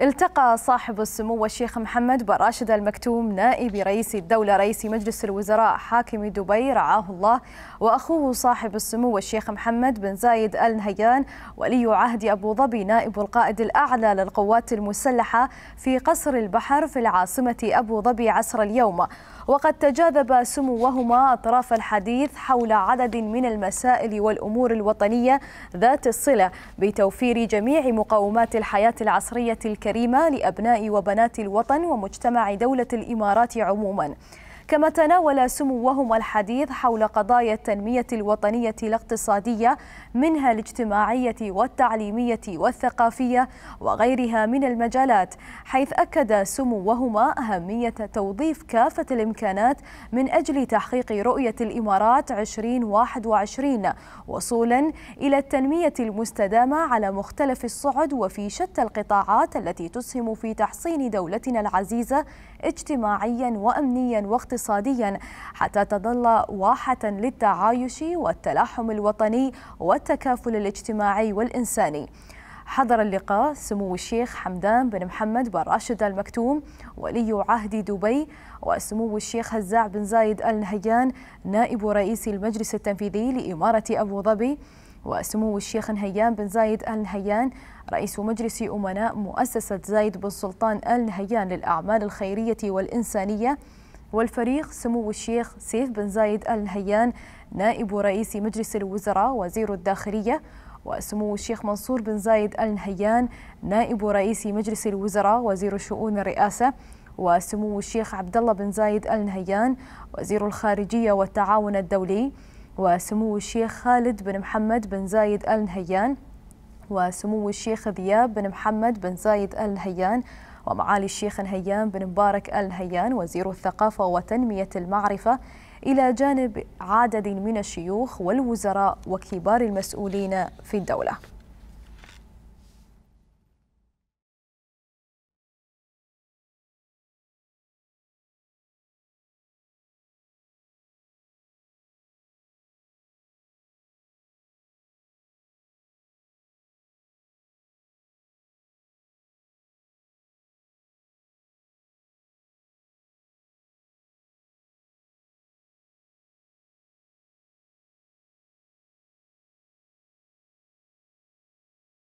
التقى صاحب السمو الشيخ محمد بن راشد المكتوم نائب رئيس الدولة رئيس مجلس الوزراء حاكم دبي رعاه الله وأخوه صاحب السمو الشيخ محمد بن زايد آل نهيان ولي عهد أبو ظبي نائب القائد الأعلى للقوات المسلحة في قصر البحر في العاصمة أبو ظبي عصر اليوم وقد تجاذب سموهما أطراف الحديث حول عدد من المسائل والأمور الوطنية ذات الصلة بتوفير جميع مقومات الحياة العصرية الكريمة الكريمة لأبناء وبنات الوطن ومجتمع دولة الإمارات عموماً كما تناول سموهم الحديث حول قضايا التنمية الوطنية الاقتصادية منها الاجتماعية والتعليمية والثقافية وغيرها من المجالات حيث أكد سموهما أهمية توظيف كافة الإمكانات من أجل تحقيق رؤية الإمارات 2021 وصولا إلى التنمية المستدامة على مختلف الصعد وفي شتى القطاعات التي تسهم في تحصين دولتنا العزيزة اجتماعيا وأمنيا واقتصاديا اقتصاديا حتى تظل واحة للتعايش والتلاحم الوطني والتكافل الاجتماعي والإنساني حضر اللقاء سمو الشيخ حمدان بن محمد بن راشد المكتوم ولي عهد دبي وسمو الشيخ هزاع بن زايد ال نهيان نائب رئيس المجلس التنفيذي لإمارة أبو ظبي وسمو الشيخ نهيان بن زايد ال نهيان رئيس مجلس أمناء مؤسسة زايد بن سلطان ال نهيان للأعمال الخيرية والإنسانية والفريق سمو الشيخ سيف بن زايد آل نهيان نائب رئيس مجلس الوزراء وزير الداخلية وسمو الشيخ منصور بن زايد آل نهيان نائب رئيس مجلس الوزراء وزير شؤون الرئاسة وسمو الشيخ عبد الله بن زايد آل نهيان وزير الخارجية والتعاون الدولي وسمو الشيخ خالد بن محمد بن زايد آل نهيان وسمو الشيخ ذياب بن محمد بن زايد آل نهيان ومعالي الشيخ نهيان بن مبارك الهيان وزير الثقافة وتنمية المعرفة إلى جانب عدد من الشيوخ والوزراء وكبار المسؤولين في الدولة